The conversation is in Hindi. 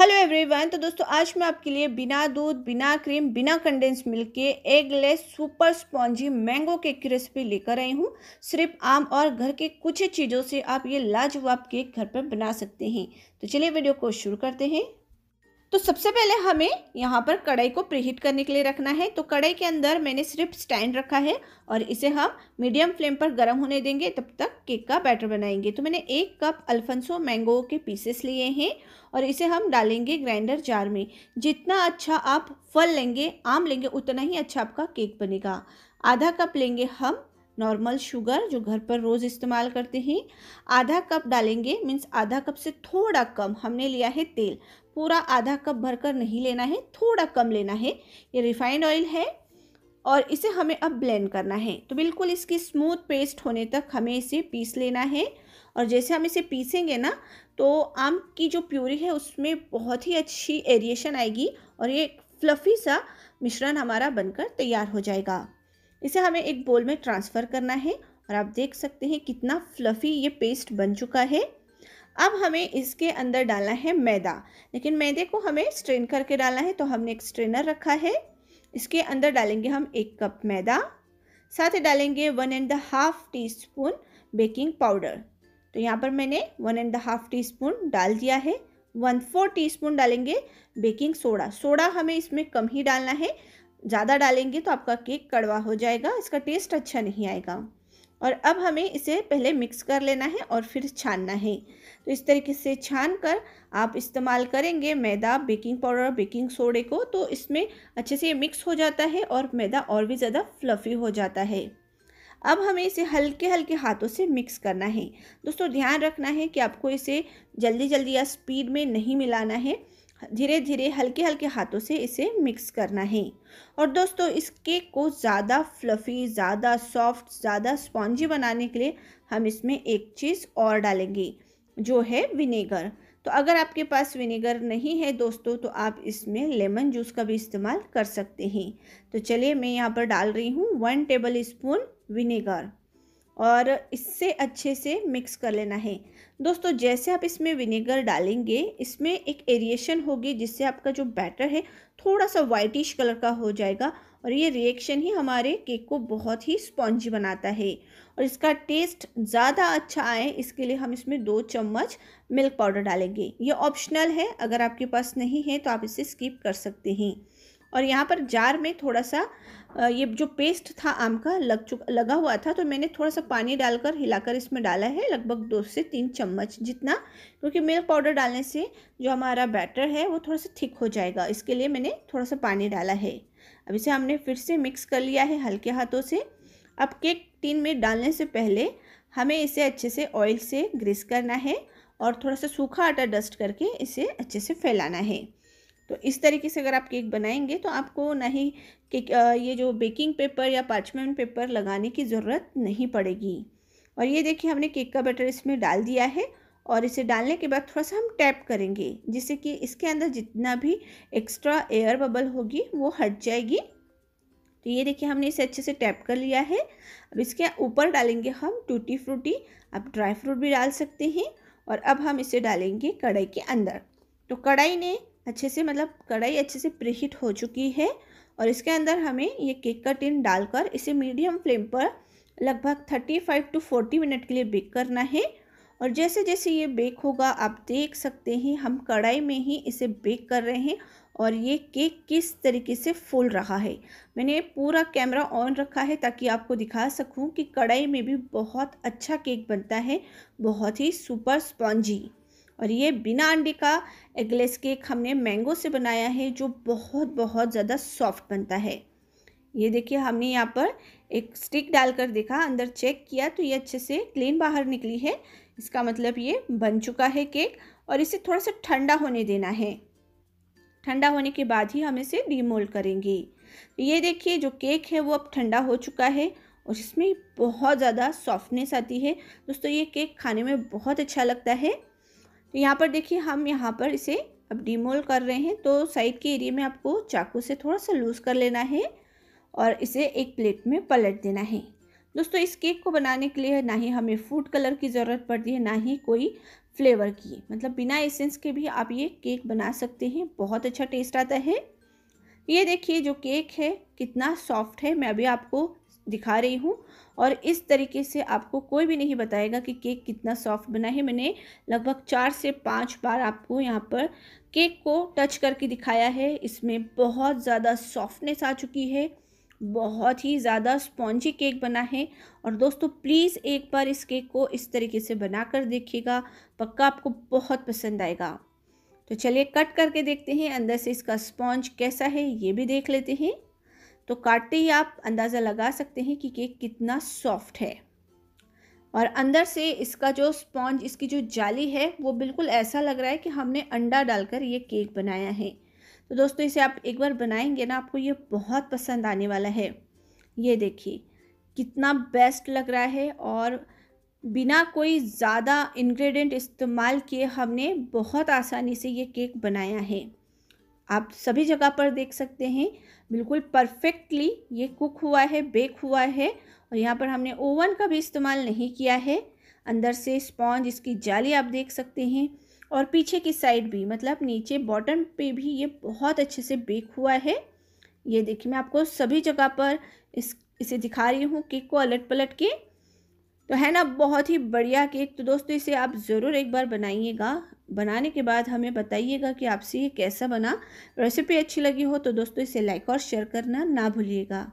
हेलो एवरीवन तो दोस्तों आज मैं आपके लिए बिना दूध बिना क्रीम बिना कंडेंस मिल्क के eggless super spongy mango cake की रेसिपी लेकर आई हूँ सिर्फ आम और घर के कुछ ही चीज़ों से आप ये लाजवाब केक घर पर बना सकते हैं तो चलिए वीडियो को शुरू करते हैं तो सबसे पहले हमें यहाँ पर कढ़ाई को प्रीहीट करने के लिए रखना है तो कढ़ाई के अंदर मैंने सिर्फ स्टैंड रखा है और इसे हम मीडियम फ्लेम पर गर्म होने देंगे तब तक केक का बैटर बनाएंगे तो मैंने एक कप अल्फंसो मैंगो के पीसेस लिए हैं और इसे हम डालेंगे ग्राइंडर जार में जितना अच्छा आप फल लेंगे आम लेंगे उतना ही अच्छा आपका केक बनेगा आधा कप लेंगे हम नॉर्मल शुगर जो घर पर रोज़ इस्तेमाल करते हैं आधा कप डालेंगे मीन्स आधा कप से थोड़ा कम हमने लिया है तेल पूरा आधा कप भरकर नहीं लेना है थोड़ा कम लेना है ये रिफाइंड ऑयल है और इसे हमें अब ब्लेंड करना है तो बिल्कुल इसकी स्मूथ पेस्ट होने तक हमें इसे पीस लेना है और जैसे हम इसे पीसेंगे ना तो आम की जो प्यूरी है उसमें बहुत ही अच्छी एरिएशन आएगी और ये फ्लफ़ी सा मिश्रण हमारा बनकर तैयार हो जाएगा इसे हमें एक बोल में ट्रांसफ़र करना है और आप देख सकते हैं कितना फ्लफ़ी ये पेस्ट बन चुका है अब हमें इसके अंदर डालना है मैदा लेकिन मैदे को हमें स्ट्रेन करके डालना है तो हमने एक स्ट्रेनर रखा है इसके अंदर डालेंगे हम एक कप मैदा साथ ही डालेंगे one and half teaspoon baking powder तो यहाँ पर मैंने one and half teaspoon डाल दिया है वन फोर टी स्पून डालेंगे बेकिंग सोडा सोडा हमें इसमें कम ही डालना है ज़्यादा डालेंगे तो आपका केक कड़वा हो जाएगा इसका टेस्ट अच्छा नहीं आएगा और अब हमें इसे पहले मिक्स कर लेना है और फिर छानना है तो इस तरीके से छान कर आप इस्तेमाल करेंगे मैदा बेकिंग पाउडर और बेकिंग सोडे को तो इसमें अच्छे से ये मिक्स हो जाता है और मैदा और भी ज़्यादा फ्लफ़ी हो जाता है अब हमें इसे हल्के हल्के हाथों से मिक्स करना है दोस्तों ध्यान रखना है कि आपको इसे जल्दी जल्दी या स्पीड में नहीं मिलाना है धीरे धीरे हल्के हल्के हाथों से इसे मिक्स करना है और दोस्तों इस केक को ज़्यादा फ्लफ़ी ज़्यादा सॉफ्ट ज़्यादा स्पॉन्जी बनाने के लिए हम इसमें एक चीज़ और डालेंगे जो है विनेगर तो अगर आपके पास विनेगर नहीं है दोस्तों तो आप इसमें लेमन जूस का भी इस्तेमाल कर सकते हैं तो चलिए मैं यहाँ पर डाल रही हूँ वन टेबल स्पून विनेगर और इससे अच्छे से मिक्स कर लेना है दोस्तों जैसे आप इसमें विनेगर डालेंगे इसमें एक एरिएशन होगी जिससे आपका जो बैटर है थोड़ा सा वाइटिश कलर का हो जाएगा और ये रिएक्शन ही हमारे केक को बहुत ही स्पॉन्जी बनाता है और इसका टेस्ट ज़्यादा अच्छा आए इसके लिए हम इसमें दो चम्मच मिल्क पाउडर डालेंगे ये ऑप्शनल है अगर आपके पास नहीं है तो आप इसे स्किप कर सकते हैं और यहाँ पर जार में थोड़ा सा ये जो पेस्ट था आम का लग चुक लगा हुआ था तो मैंने थोड़ा सा पानी डालकर हिलाकर इसमें डाला है लगभग दो से तीन चम्मच जितना क्योंकि मिल्क पाउडर डालने से जो हमारा बैटर है वो थोड़ा सा थिक हो जाएगा इसके लिए मैंने थोड़ा सा पानी डाला है अब इसे हमने फिर से मिक्स कर लिया है हल्के हाथों से अब केक टीन में डालने से पहले हमें इसे अच्छे से ऑयल से ग्रीस करना है और थोड़ा सा सूखा आटा डस्ट करके इसे अच्छे से फैलाना है तो इस तरीके से अगर आप केक बनाएंगे तो आपको ना ही केक ये जो बेकिंग पेपर या पार्चमेंट पेपर लगाने की ज़रूरत नहीं पड़ेगी और ये देखिए हमने केक का बैटर इसमें डाल दिया है और इसे डालने के बाद थोड़ा सा हम टैप करेंगे जिससे कि इसके अंदर जितना भी एक्स्ट्रा एयर बबल होगी वो हट जाएगी तो ये देखिए हमने इसे अच्छे से टैप कर लिया है अब इसके ऊपर डालेंगे हम टूटी फ्रूटी आप ड्राई फ्रूट भी डाल सकते हैं और अब हम इसे डालेंगे कढ़ाई के अंदर तो कढ़ाई ने अच्छे से मतलब कढ़ाई अच्छे से प्रीहीट हो चुकी है और इसके अंदर हमें ये केक का टिन डालकर इसे मीडियम फ्लेम पर लगभग thirty five to forty minute के लिए बेक करना है और जैसे जैसे ये बेक होगा आप देख सकते हैं हम कढ़ाई में ही इसे बेक कर रहे हैं और ये केक किस तरीके से फूल रहा है मैंने पूरा कैमरा ऑन रखा है ताकि आपको दिखा सकूं कि कढ़ाई में भी बहुत अच्छा केक बनता है बहुत ही सुपर स्पॉन्जी और ये बिना अंडे का एगलेस केक हमने मैंगो से बनाया है जो बहुत बहुत ज़्यादा सॉफ्ट बनता है ये देखिए हमने यहाँ पर एक स्टिक डालकर देखा अंदर चेक किया तो ये अच्छे से क्लीन बाहर निकली है इसका मतलब ये बन चुका है केक और इसे थोड़ा सा ठंडा होने देना है ठंडा होने के बाद ही हम इसे डीमोल्ड करेंगे ये देखिए जो केक है वो अब ठंडा हो चुका है और इसमें बहुत ज़्यादा सॉफ्टनेस आती है दोस्तों ये केक खाने में बहुत अच्छा लगता है तो यहाँ पर देखिए हम यहाँ पर इसे अब डीमोल कर रहे हैं तो साइड के एरिया में आपको चाकू से थोड़ा सा लूज़ कर लेना है और इसे एक प्लेट में पलट देना है दोस्तों इस केक को बनाने के लिए ना ही हमें फूड कलर की ज़रूरत पड़ती है ना ही कोई फ्लेवर की मतलब बिना एसेंस के भी आप ये केक बना सकते हैं बहुत अच्छा टेस्ट आता है ये देखिए जो केक है कितना सॉफ्ट है मैं अभी आपको दिखा रही हूँ और इस तरीके से आपको कोई भी नहीं बताएगा कि केक कितना सॉफ्ट बना है मैंने लगभग चार से पाँच बार आपको यहाँ पर केक को टच करके दिखाया है इसमें बहुत ज़्यादा सॉफ्टनेस आ चुकी है बहुत ही ज़्यादा स्पॉन्जी केक बना है और दोस्तों प्लीज़ एक बार इस केक को इस तरीके से बना कर देखिएगा पक्का आपको बहुत पसंद आएगा तो चलिए कट करके देखते हैं अंदर से इसका स्पॉन्ज कैसा है ये भी देख लेते हैं तो काटते ही आप अंदाज़ा लगा सकते हैं कि केक कितना सॉफ्ट है और अंदर से इसका जो स्पॉन्ज इसकी जो जाली है वो बिल्कुल ऐसा लग रहा है कि हमने अंडा डालकर ये केक बनाया है तो दोस्तों इसे आप एक बार बनाएंगे ना आपको ये बहुत पसंद आने वाला है ये देखिए कितना बेस्ट लग रहा है और बिना कोई ज़्यादा इंग्रेडिएंट इस्तेमाल किए हमने बहुत आसानी से ये केक बनाया है आप सभी जगह पर देख सकते हैं बिल्कुल परफेक्टली ये कुक हुआ है बेक हुआ है और यहाँ पर हमने ओवन का भी इस्तेमाल नहीं किया है अंदर से स्पॉन्ज इसकी जाली आप देख सकते हैं और पीछे की साइड भी मतलब नीचे बॉटम पे भी ये बहुत अच्छे से बेक हुआ है ये देखिए मैं आपको सभी जगह पर इस इसे दिखा रही हूँ केक को अलट पलट के तो है ना बहुत ही बढ़िया केक तो दोस्तों इसे आप ज़रूर एक बार बनाइएगा बनाने के बाद हमें बताइएगा कि आपसे ये कैसा बना रेसिपी अच्छी लगी हो तो दोस्तों इसे लाइक और शेयर करना ना भूलिएगा